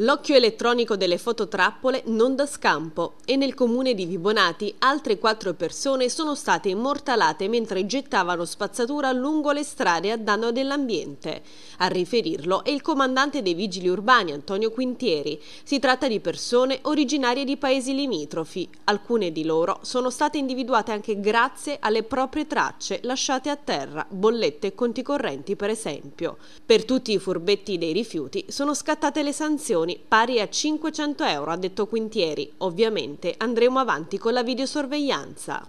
L'occhio elettronico delle fototrappole non dà scampo e nel comune di Vibonati altre quattro persone sono state immortalate mentre gettavano spazzatura lungo le strade a danno dell'ambiente. A riferirlo è il comandante dei vigili urbani Antonio Quintieri. Si tratta di persone originarie di paesi limitrofi. Alcune di loro sono state individuate anche grazie alle proprie tracce lasciate a terra, bollette e conti correnti per esempio. Per tutti i furbetti dei rifiuti sono scattate le sanzioni milioni, pari a 500 euro, ha detto Quintieri. Ovviamente andremo avanti con la videosorveglianza.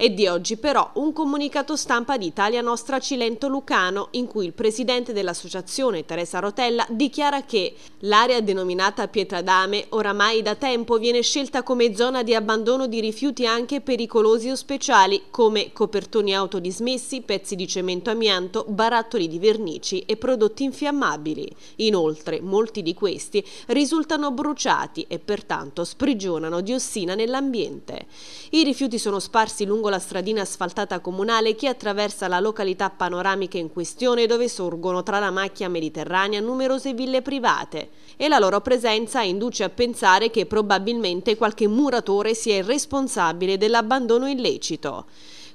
È di oggi però un comunicato stampa di Italia Nostra Cilento Lucano in cui il presidente dell'associazione Teresa Rotella dichiara che l'area denominata Pietradame oramai da tempo viene scelta come zona di abbandono di rifiuti anche pericolosi o speciali come copertoni autodismessi, pezzi di cemento amianto, barattoli di vernici e prodotti infiammabili. Inoltre molti di questi risultano bruciati e pertanto sprigionano diossina nell'ambiente. I rifiuti sono sparsi lungo la stradina asfaltata comunale che attraversa la località panoramica in questione dove sorgono tra la macchia mediterranea numerose ville private e la loro presenza induce a pensare che probabilmente qualche muratore sia il responsabile dell'abbandono illecito.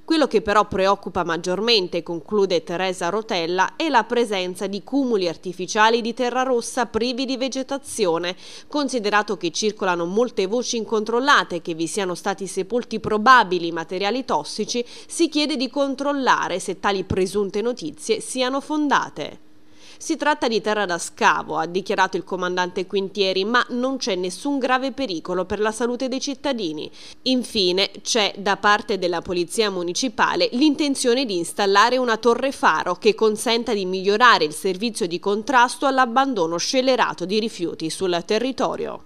Quello che però preoccupa maggiormente, conclude Teresa Rotella, è la presenza di cumuli artificiali di terra rossa privi di vegetazione, considerato che circolano molte voci incontrollate che vi siano stati sepolti probabili materiali tossici, si chiede di controllare se tali presunte notizie siano fondate. Si tratta di terra da scavo, ha dichiarato il comandante Quintieri, ma non c'è nessun grave pericolo per la salute dei cittadini. Infine c'è da parte della Polizia Municipale l'intenzione di installare una torre faro che consenta di migliorare il servizio di contrasto all'abbandono scellerato di rifiuti sul territorio.